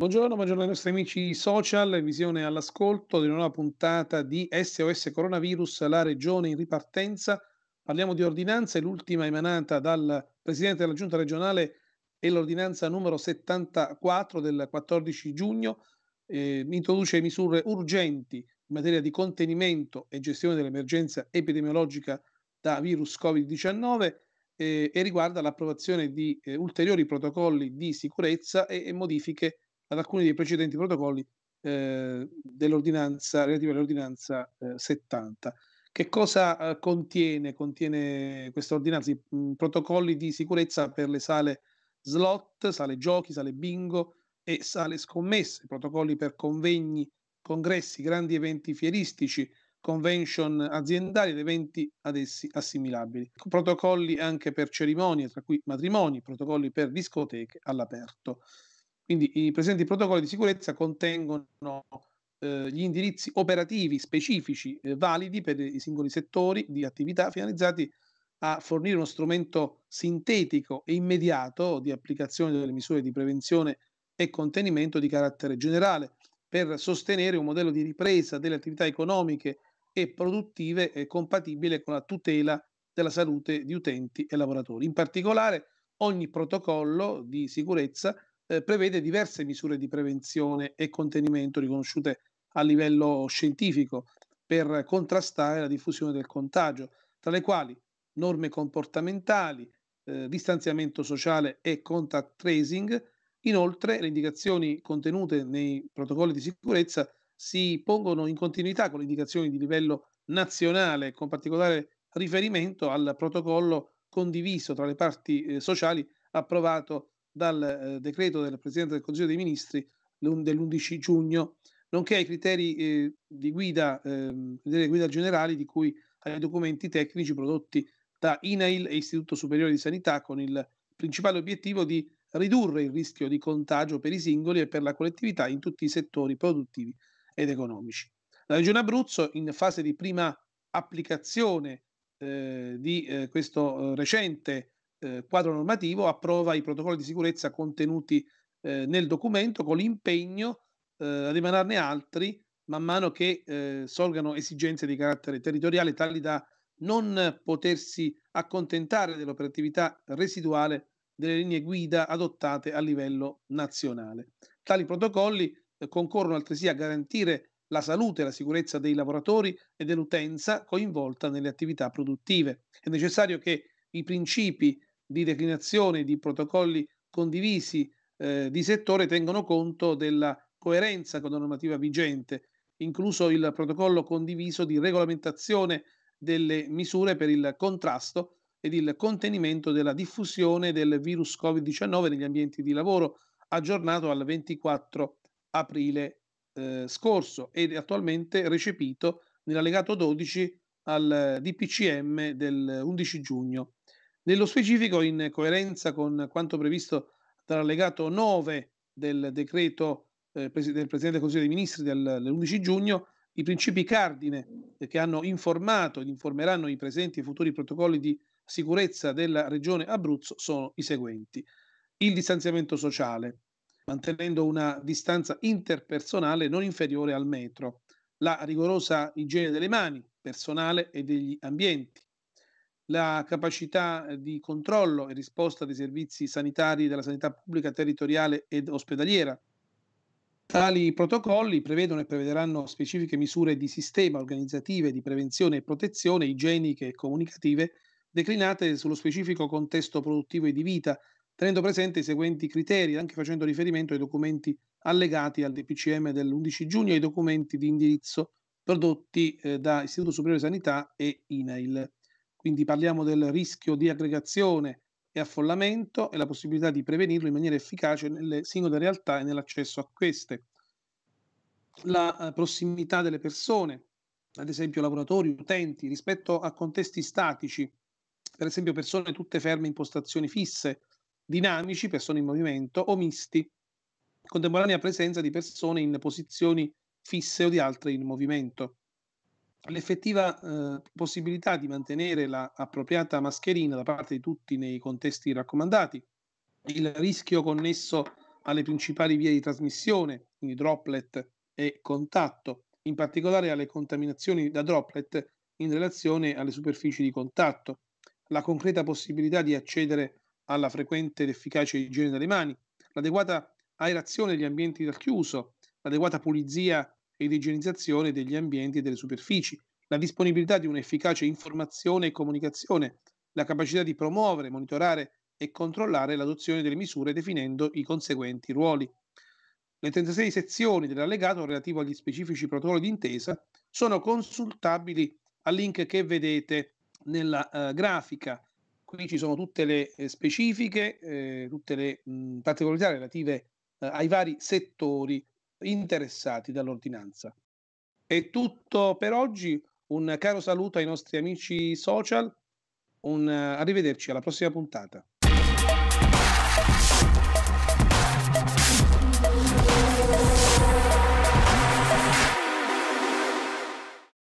Buongiorno, buongiorno ai nostri amici social, visione all'ascolto di una nuova puntata di SOS Coronavirus, la regione in ripartenza. Parliamo di ordinanze, l'ultima emanata dal Presidente della Giunta regionale è l'ordinanza numero 74 del 14 giugno, eh, introduce misure urgenti in materia di contenimento e gestione dell'emergenza epidemiologica da virus Covid-19 eh, e riguarda l'approvazione di eh, ulteriori protocolli di sicurezza e, e modifiche ad alcuni dei precedenti protocolli eh, dell'ordinanza relativa all'ordinanza eh, 70. Che cosa eh, contiene, contiene questa ordinanza? Mm, protocolli di sicurezza per le sale slot, sale giochi, sale bingo e sale scommesse, protocolli per convegni, congressi, grandi eventi fieristici, convention aziendali ed eventi ad essi assimilabili. Protocolli anche per cerimonie, tra cui matrimoni, protocolli per discoteche all'aperto. Quindi i presenti protocolli di sicurezza contengono eh, gli indirizzi operativi specifici eh, validi per i singoli settori di attività finalizzati a fornire uno strumento sintetico e immediato di applicazione delle misure di prevenzione e contenimento di carattere generale per sostenere un modello di ripresa delle attività economiche e produttive eh, compatibile con la tutela della salute di utenti e lavoratori. In particolare, ogni protocollo di sicurezza eh, prevede diverse misure di prevenzione e contenimento riconosciute a livello scientifico per contrastare la diffusione del contagio, tra le quali norme comportamentali, eh, distanziamento sociale e contact tracing. Inoltre le indicazioni contenute nei protocolli di sicurezza si pongono in continuità con le indicazioni di livello nazionale, con particolare riferimento al protocollo condiviso tra le parti eh, sociali approvato dal eh, decreto del Presidente del Consiglio dei Ministri dell'11 giugno, nonché ai criteri eh, di guida, ehm, delle guida generali di cui ai documenti tecnici prodotti da INAIL e Istituto Superiore di Sanità con il principale obiettivo di ridurre il rischio di contagio per i singoli e per la collettività in tutti i settori produttivi ed economici. La Regione Abruzzo, in fase di prima applicazione eh, di eh, questo eh, recente eh, quadro normativo approva i protocolli di sicurezza contenuti eh, nel documento con l'impegno eh, ad emanarne altri man mano che eh, sorgano esigenze di carattere territoriale tali da non potersi accontentare dell'operatività residuale delle linee guida adottate a livello nazionale. Tali protocolli eh, concorrono altresì a garantire la salute e la sicurezza dei lavoratori e dell'utenza coinvolta nelle attività produttive. È necessario che i principi di declinazione di protocolli condivisi eh, di settore tengono conto della coerenza con la normativa vigente, incluso il protocollo condiviso di regolamentazione delle misure per il contrasto ed il contenimento della diffusione del virus Covid-19 negli ambienti di lavoro, aggiornato al 24 aprile eh, scorso ed attualmente recepito nell'allegato 12 al eh, DPCM del 11 eh, giugno nello specifico, in coerenza con quanto previsto dall'allegato 9 del decreto eh, del Presidente del Consiglio dei Ministri dell'11 giugno, i principi cardine che hanno informato ed informeranno i presenti e futuri protocolli di sicurezza della Regione Abruzzo sono i seguenti. Il distanziamento sociale, mantenendo una distanza interpersonale non inferiore al metro, la rigorosa igiene delle mani, personale e degli ambienti, la capacità eh, di controllo e risposta dei servizi sanitari della sanità pubblica territoriale ed ospedaliera. Tali protocolli prevedono e prevederanno specifiche misure di sistema organizzative di prevenzione e protezione igieniche e comunicative declinate sullo specifico contesto produttivo e di vita, tenendo presente i seguenti criteri, anche facendo riferimento ai documenti allegati al DPCM dell'11 giugno e ai documenti di indirizzo prodotti eh, da Istituto Superiore di Sanità e INAIL. Quindi parliamo del rischio di aggregazione e affollamento e la possibilità di prevenirlo in maniera efficace nelle singole realtà e nell'accesso a queste. La eh, prossimità delle persone, ad esempio lavoratori, utenti, rispetto a contesti statici, per esempio persone tutte ferme in postazioni fisse, dinamici, persone in movimento o misti, contemporanea presenza di persone in posizioni fisse o di altre in movimento l'effettiva eh, possibilità di mantenere l'appropriata la mascherina da parte di tutti nei contesti raccomandati, il rischio connesso alle principali vie di trasmissione, quindi droplet e contatto, in particolare alle contaminazioni da droplet in relazione alle superfici di contatto, la concreta possibilità di accedere alla frequente ed efficace igiene delle mani, l'adeguata aerazione degli ambienti dal chiuso, l'adeguata pulizia ed igienizzazione degli ambienti e delle superfici, la disponibilità di un'efficace informazione e comunicazione, la capacità di promuovere, monitorare e controllare l'adozione delle misure definendo i conseguenti ruoli. Le 36 sezioni dell'allegato relativo agli specifici protocolli d'intesa sono consultabili al link che vedete nella uh, grafica. Qui ci sono tutte le eh, specifiche, eh, tutte le mh, particolarità relative eh, ai vari settori interessati dall'ordinanza. È tutto per oggi, un caro saluto ai nostri amici social, un eh, arrivederci alla prossima puntata.